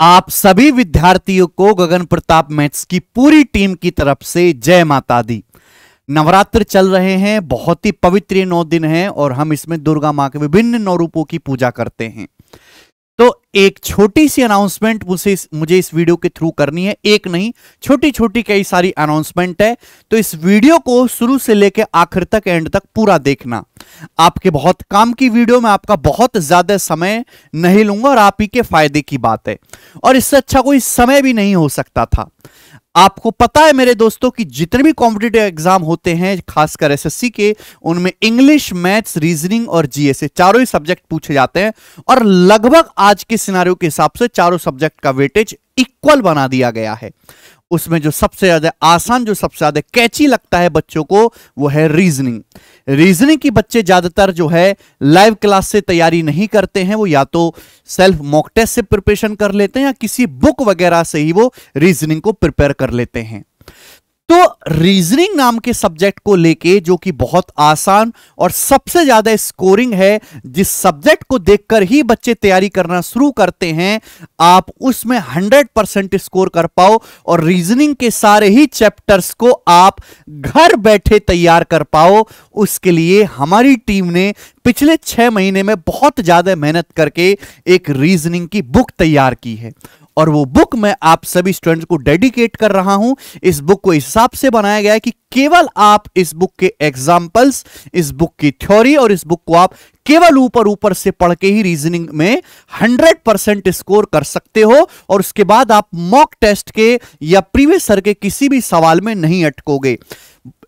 आप सभी विद्यार्थियों को गगन प्रताप मैथ्स की पूरी टीम की तरफ से जय माता दी नवरात्र चल रहे हैं बहुत ही पवित्र नौ दिन हैं और हम इसमें दुर्गा माँ के विभिन्न नौ रूपों की पूजा करते हैं तो एक छोटी सी अनाउंसमेंट मुझे मुझे इस वीडियो के थ्रू करनी है एक नहीं छोटी छोटी कई सारी अनाउंसमेंट है तो इस वीडियो को शुरू से लेकर आखिर तक एंड तक पूरा देखना आपके बहुत काम की वीडियो में आपका बहुत ज्यादा समय नहीं लूंगा और आप ही के फायदे की बात है और इससे अच्छा कोई समय भी नहीं हो सकता था आपको पता है मेरे दोस्तों कि जितने भी कॉम्पिटेटिव एग्जाम होते हैं खासकर एसएससी के उनमें इंग्लिश मैथ्स रीजनिंग और जीएसए चारों ही सब्जेक्ट पूछे जाते हैं और लगभग आज के सिनारियों के हिसाब से चारों सब्जेक्ट का वेटेज इक्वल बना दिया गया है उसमें जो सबसे ज़्यादा आसान जो सबसे ज़्यादा कैची लगता है बच्चों को वो है रीजनिंग रीजनिंग की बच्चे ज़्यादातर जो है लाइव क्लास से तैयारी नहीं करते हैं वो या तो सेल्फ मॉक टेस्ट से प्रिपरेशन कर लेते हैं या किसी बुक वगैरह से ही वो रीजनिंग को प्रिपेयर कर लेते हैं तो रीजनिंग नाम के सब्जेक्ट को लेके जो कि बहुत आसान और सबसे ज्यादा स्कोरिंग है जिस सब्जेक्ट को देखकर ही बच्चे तैयारी करना शुरू करते हैं आप उसमें 100 परसेंट स्कोर कर पाओ और रीजनिंग के सारे ही चैप्टर्स को आप घर बैठे तैयार कर पाओ उसके लिए हमारी टीम ने पिछले छह महीने में बहुत ज्यादा मेहनत करके एक रीजनिंग की बुक तैयार की है और वो बुक मैं आप सभी स्टूडेंट्स को डेडिकेट कर रहा हूं इस बुक को इस हिसाब से बनाया गया है कि केवल आप इस बुक के एग्जाम्पल्स इस बुक की थ्योरी और इस बुक को आप केवल ऊपर ऊपर से पढ़ के ही रीजनिंग में 100 परसेंट स्कोर कर सकते हो और उसके बाद आप मॉक टेस्ट के या प्रीवियस सर के किसी भी सवाल में नहीं अटकोगे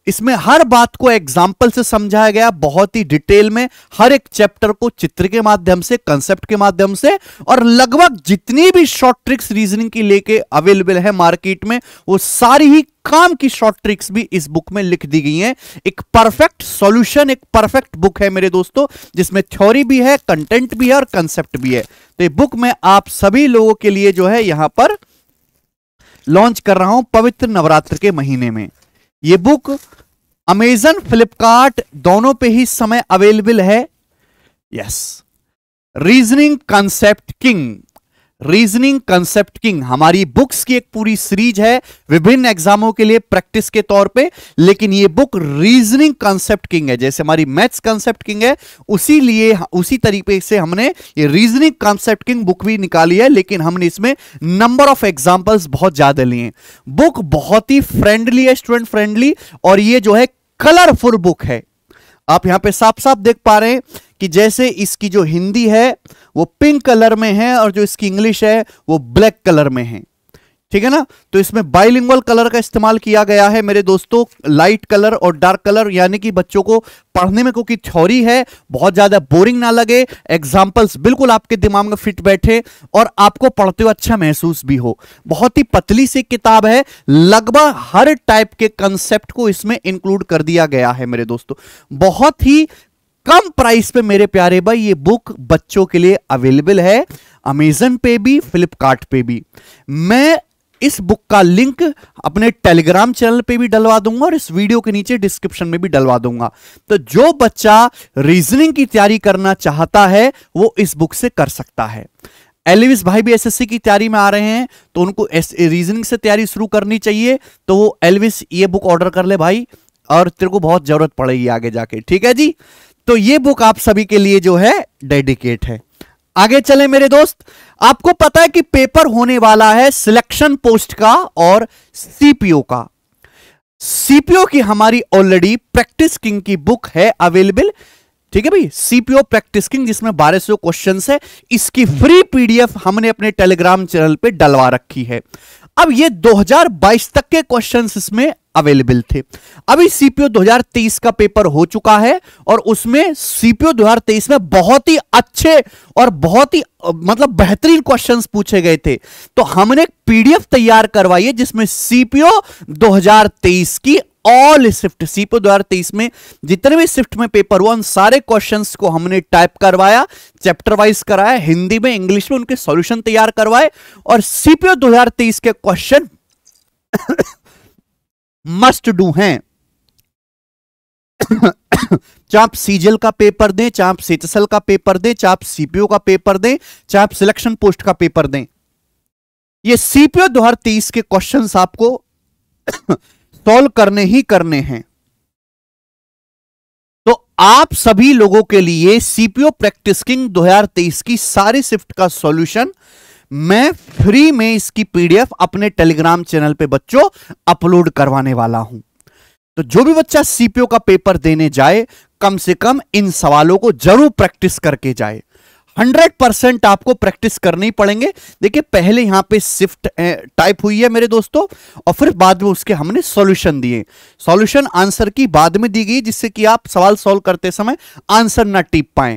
इसमें हर बात को एग्जाम्पल से समझाया गया बहुत ही डिटेल में हर एक चैप्टर को चित्र के माध्यम से कंसेप्ट के माध्यम से और लगभग जितनी भी शॉर्ट ट्रिक्स रीजनिंग की लेके अवेलेबल है मार्केट में वो सारी ही काम की शॉर्ट ट्रिक्स भी इस बुक में लिख दी गई हैं एक परफेक्ट सॉल्यूशन एक परफेक्ट बुक है मेरे दोस्तों जिसमें थ्योरी भी है कंटेंट भी है और कंसेप्ट भी है तो ये बुक में आप सभी लोगों के लिए जो है यहां पर लॉन्च कर रहा हूं पवित्र नवरात्र के महीने में ये बुक अमेजन फ्लिपकार्ट दोनों पे ही समय अवेलेबल है yes reasoning concept king reasoning concept king हमारी बुक्स की एक पूरी सीरीज है विभिन्न एग्जामों के लिए प्रैक्टिस के तौर पे लेकिन ये बुक रीजनिंग कंसेप्ट किंग है जैसे हमारी मैथ्स कंसेप्ट किंग है उसी लिए उसी तरीके से हमने ये रीजनिंग कंसेप्ट किंग बुक भी निकाली है लेकिन हमने इसमें नंबर ऑफ एग्जाम्पल्स बहुत ज्यादा लिए बुक बहुत ही फ्रेंडली है स्टूडेंट फ्रेंडली और ये जो है कलरफुल बुक है आप यहां पे साफ साफ देख पा रहे हैं कि जैसे इसकी जो हिंदी है वो पिंक कलर में है और जो इसकी इंग्लिश है वो ब्लैक कलर में है ठीक है ना तो इसमें बाइलिंगुअल कलर का इस्तेमाल किया गया है मेरे दोस्तों लाइट कलर और डार्क कलर यानी कि बच्चों को पढ़ने में क्योंकि थ्योरी है बहुत ज्यादा बोरिंग ना लगे एग्जाम्पल्स बिल्कुल आपके दिमाग में फिट बैठे और आपको पढ़ते हुए अच्छा महसूस भी हो बहुत ही पतली सी किताब है लगभग हर टाइप के कंसेप्ट को इसमें इंक्लूड कर दिया गया है मेरे दोस्तों बहुत ही कम प्राइस पे मेरे प्यारे भाई ये बुक बच्चों के लिए अवेलेबल है अमेजन पे भी फ्लिपकार्ट पे भी मैं इस बुक का लिंक अपने टेलीग्राम चैनल पे भी डलवा दूंगा और इस वीडियो के नीचे डिस्क्रिप्शन में भी डलवा दूंगा तो जो बच्चा रीजनिंग की तैयारी करना चाहता है वो इस बुक से कर सकता है एलिविस भाई भी एसएससी की तैयारी में आ रहे हैं तो उनको रीजनिंग से तैयारी शुरू करनी चाहिए तो वो एलविस ये बुक ऑर्डर कर ले भाई और तेरे को बहुत जरूरत पड़ेगी आगे जाके ठीक है जी तो ये बुक आप सभी के लिए जो है डेडिकेट है आगे चले मेरे दोस्त आपको पता है कि पेपर होने वाला है सिलेक्शन पोस्ट का और सीपीओ का सीपीओ की हमारी ऑलरेडी प्रैक्टिस किंग की बुक है अवेलेबल ठीक है भाई सीपीओ प्रैक्टिस किंग जिसमें बारह सौ क्वेश्चन है इसकी फ्री पीडीएफ हमने अपने टेलीग्राम चैनल पे डलवा रखी है अब ये 2022 तक के क्वेश्चंस इसमें अवेलेबल थे अभी सीपीओ 2023 का पेपर हो चुका है और उसमें सीपीओ 2023 में बहुत ही अच्छे और बहुत ही मतलब बेहतरीन क्वेश्चंस पूछे गए थे तो हमने पीडीएफ तैयार करवाई है जिसमें सीपीओ 2023 की ऑल शिफ्ट सीपो दो में जितने भी शिफ्ट में पेपर हुआ उन सारे क्वेश्चंस को हमने टाइप करवाया चैप्टर वाइज कराया हिंदी में इंग्लिश में उनके सॉल्यूशन तैयार करवाए और सीपीओ 2023 के क्वेश्चन मस्ट डू हैं चाहे आप सीजल का पेपर दें चाहे आप सीएचएसएल का पेपर दें चाहे आप सीपीओ का पेपर दें चाहे आप सिलेक्शन पोस्ट का पेपर दें ये सीपीओ दो के क्वेश्चंस आपको इंस्टॉल करने ही करने हैं तो आप सभी लोगों के लिए सीपीओ प्रैक्टिस किंग 2023 की सारी शिफ्ट का सॉल्यूशन मैं फ्री में इसकी पीडीएफ अपने टेलीग्राम चैनल पे बच्चों अपलोड करवाने वाला हूं तो जो भी बच्चा सीपीओ का पेपर देने जाए कम से कम इन सवालों को जरूर प्रैक्टिस करके जाए हंड्रेड परसेंट आपको प्रैक्टिस करनी पड़ेंगे देखिए पहले यहाँ पे शिफ्ट टाइप हुई है मेरे दोस्तों और फिर बाद में उसके हमने सॉल्यूशन दिए सॉल्यूशन आंसर की बाद में दी गई जिससे कि आप सवाल सॉल्व करते समय आंसर ना टीप पाएं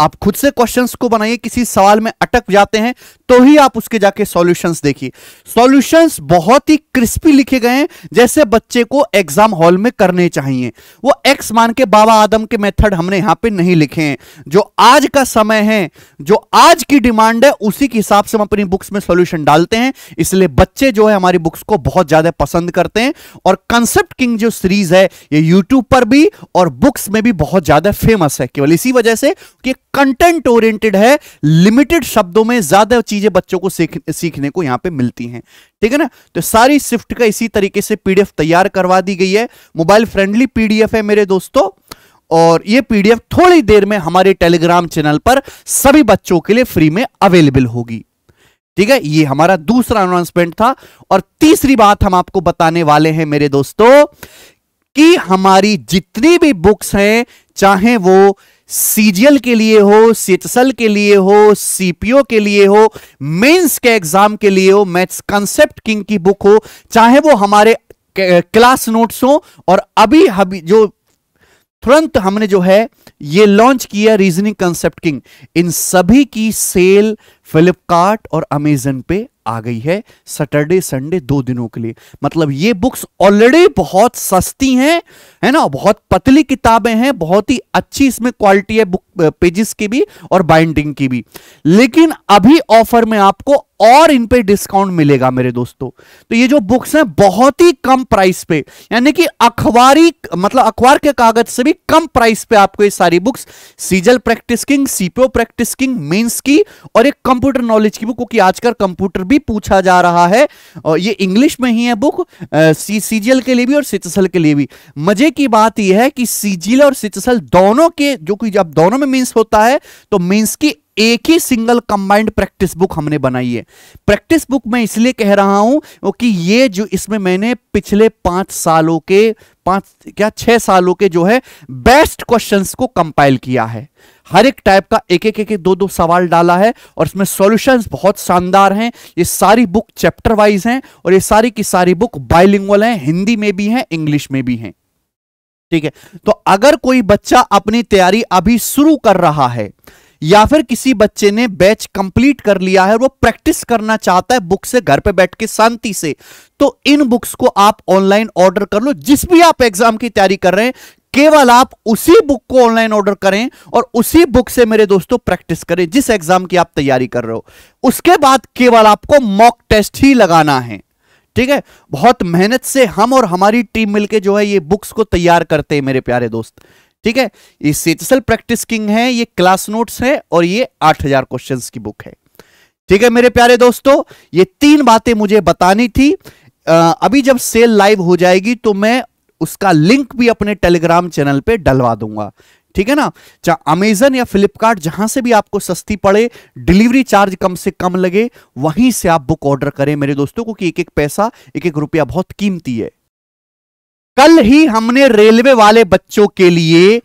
आप खुद से क्वेश्चंस को बनाइए किसी सवाल में अटक जाते हैं तो ही आप उसके जाके सॉल्यूशंस देखिए सॉल्यूशंस बहुत ही क्रिस्पी लिखे गए हैं जैसे बच्चे को एग्जाम हॉल में करने चाहिए वो एक्स मान के बाबा आदम के मेथड हमने यहां पे नहीं लिखे हैं जो आज का समय है जो आज की डिमांड है उसी के हिसाब से हम अपनी बुक्स में सोल्यूशन डालते हैं इसलिए बच्चे जो है हमारी बुक्स को बहुत ज्यादा पसंद करते हैं और कंसेप्ट किंग जो सीरीज है ये यूट्यूब पर भी और बुक्स में भी बहुत ज्यादा फेमस है केवल इसी वजह से कि कंटेंट ओरिएंटेड है लिमिटेड शब्दों में ज्यादा चीजें बच्चों को सीखने को यहां पे मिलती हैं ठीक है ना तो सारी शिफ्ट का इसी तरीके से पीडीएफ तैयार करवा दी गई है मोबाइल फ्रेंडली पीडीएफ है मेरे दोस्तों और ये पीडीएफ थोड़ी देर में हमारे टेलीग्राम चैनल पर सभी बच्चों के लिए फ्री में अवेलेबल होगी ठीक है ये हमारा दूसरा अनाउंसमेंट था और तीसरी बात हम आपको बताने वाले हैं मेरे दोस्तों कि हमारी जितनी भी बुक्स हैं चाहे वो सीजीएल के लिए हो सीटसल के लिए हो सीपीओ के लिए हो मेंस के एग्जाम के लिए हो मैथ्स कंसेप्ट किंग की बुक हो चाहे वो हमारे क्लास नोट्स हो और अभी अभी जो तुरंत हमने जो है ये लॉन्च किया रीजनिंग कंसेप्ट किंग इन सभी की सेल फ्लिपकार्ट और अमेजन पे आ गई है सैटरडे संडे दो दिनों के लिए मतलब ये बुक्स ऑलरेडी बहुत सस्ती हैं है ना बहुत पतली किताबें हैं बहुत ही अच्छी इसमें क्वालिटी है बुक पेजेस की भी और बाइंडिंग की भी लेकिन अभी ऑफर में आपको और इन पे डिस्काउंट मिलेगा मेरे दोस्तों तो ये जो बुक्स हैं बहुत ही कम प्राइस पे यानी कि अखबारी मतलब अखबार के कागज से भी कम प्राइस पे आपको ये सारी books CGL practice king CPO practice king mains की और एक कम कंप्यूटर नॉलेज की बुक क्योंकि आजकल कंप्यूटर भी पूछा जा रहा है और ये इंग्लिश में ही है बुक सी सीजीएल के लिए भी और सिचसल के लिए भी मजे की बात यह है कि सीजीएल और सिचसल दोनों के जो कि जब दोनों में मीन्स होता है तो मीन्स की एक ही सिंगल कंबाइंड प्रैक्टिस बुक हमने बनाई है प्रैक्टिस बुक मैं इसलिए कह रहा हूं कि ये जो इसमें मैंने पिछले पांच सालों के पांच क्या छह सालों के जो है बेस्ट क्वेश्चंस को कंपाइल किया है हर एक टाइप का एक एक एक दो दो सवाल डाला है और इसमें सॉल्यूशंस बहुत शानदार हैं ये सारी बुक चैप्टर वाइज हैं और ये सारी की सारी बुक बाइलिंगुअल हैं हिंदी में भी हैं इंग्लिश में भी हैं ठीक है तो अगर कोई बच्चा अपनी तैयारी अभी शुरू कर रहा है या फिर किसी बच्चे ने बैच कंप्लीट कर लिया है वो प्रैक्टिस करना चाहता है बुक से घर पे बैठ के शांति से तो इन बुक्स को आप ऑनलाइन ऑर्डर कर लो जिस भी आप एग्जाम की तैयारी कर रहे हैं केवल आप उसी बुक को ऑनलाइन ऑर्डर करें और उसी बुक से मेरे दोस्तों प्रैक्टिस करें जिस एग्जाम की आप तैयारी कर रहे हो उसके बाद केवल आपको मॉक टेस्ट ही लगाना है ठीक है बहुत मेहनत से हम और हमारी टीम मिलके जो है ये बुक्स को तैयार करते हैं मेरे प्यारे दोस्त ठीक है ये सेचल प्रैक्टिस किंग है ये क्लास नोट्स है और ये आठ हजार क्वेश्चन की बुक है ठीक है मेरे प्यारे दोस्तों ये तीन बातें मुझे बतानी थी आ, अभी जब सेल लाइव हो जाएगी तो मैं उसका लिंक भी अपने टेलीग्राम चैनल पे डलवा दूंगा ठीक है ना चाहे अमेजन या फ्लिपकार्ट जहां से भी आपको सस्ती पड़े डिलीवरी चार्ज कम से कम लगे वहीं से आप बुक ऑर्डर करें मेरे दोस्तों क्योंकि एक एक पैसा एक एक रुपया बहुत कीमती है कल ही हमने रेलवे वाले बच्चों के लिए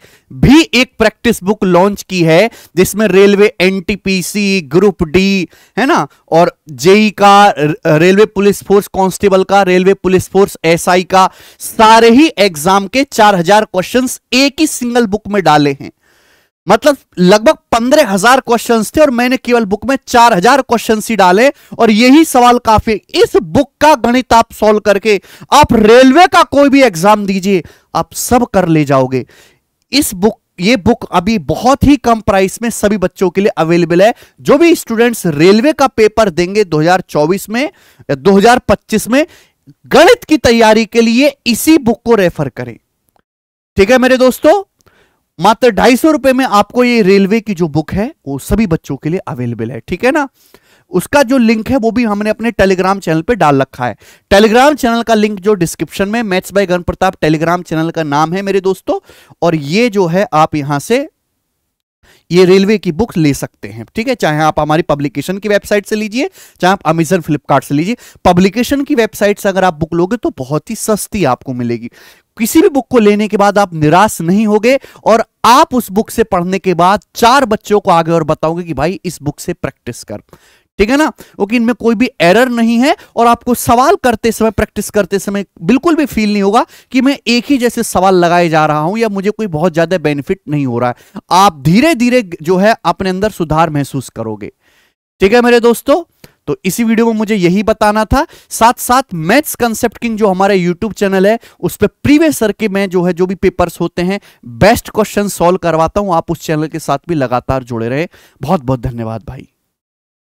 भी एक प्रैक्टिस बुक लॉन्च की है जिसमें रेलवे एनटीपीसी ग्रुप डी है ना और जेई का रेलवे पुलिस फोर्स कांस्टेबल का रेलवे पुलिस फोर्स एसआई का सारे ही एग्जाम के 4000 क्वेश्चंस एक ही सिंगल बुक में डाले हैं मतलब लगभग पंद्रह हजार क्वेश्चन थे और मैंने केवल बुक में चार हजार क्वेश्चन ही डाले और यही सवाल काफी इस बुक का गणित आप सॉल्व करके आप रेलवे का कोई भी एग्जाम दीजिए आप सब कर ले जाओगे इस बुक ये बुक अभी बहुत ही कम प्राइस में सभी बच्चों के लिए अवेलेबल है जो भी स्टूडेंट्स रेलवे का पेपर देंगे 2024 में या 2025 में गणित की तैयारी के लिए इसी बुक को रेफर करें ठीक है मेरे दोस्तों मात्र ढाई सौ रुपए में आपको ये रेलवे की जो बुक है वो सभी बच्चों के लिए अवेलेबल है ठीक है ना उसका जो लिंक है वो भी हमने अपने टेलीग्राम चैनल पे डाल रखा है टेलीग्राम चैनल का लिंक जो डिस्क्रिप्शन में मैथ्स बाय गण प्रताप टेलीग्राम चैनल का नाम है मेरे दोस्तों और ये जो है आप यहां से ये रेलवे की बुक ले सकते हैं ठीक है चाहे आप हमारी पब्लिकेशन की वेबसाइट से लीजिए चाहे आप अमेजन फ्लिपकार्ट से लीजिए पब्लिकेशन की वेबसाइट से अगर आप बुक लोगे तो बहुत ही सस्ती आपको मिलेगी किसी भी बुक को लेने के बाद आप निराश नहीं होगे और आप उस बुक से पढ़ने के बाद चार बच्चों को आगे और बताओगे कि भाई इस बुक से प्रैक्टिस कर ठीक है ना क्योंकि इनमें कोई भी एरर नहीं है और आपको सवाल करते समय प्रैक्टिस करते समय बिल्कुल भी फील नहीं होगा कि मैं एक ही जैसे सवाल लगाए जा रहा हूं या मुझे कोई बहुत ज्यादा बेनिफिट नहीं हो रहा है आप धीरे धीरे जो है अपने अंदर सुधार महसूस करोगे ठीक है मेरे दोस्तों तो इसी वीडियो में मुझे यही बताना था साथ साथ मैथ्स कंसेप्ट किंग जो हमारे यूट्यूब चैनल है उस पर प्रीवियस सर के मैं जो है जो भी पेपर्स होते हैं बेस्ट क्वेश्चन सॉल्व करवाता हूं आप उस चैनल के साथ भी लगातार जुड़े रहे बहुत बहुत धन्यवाद भाई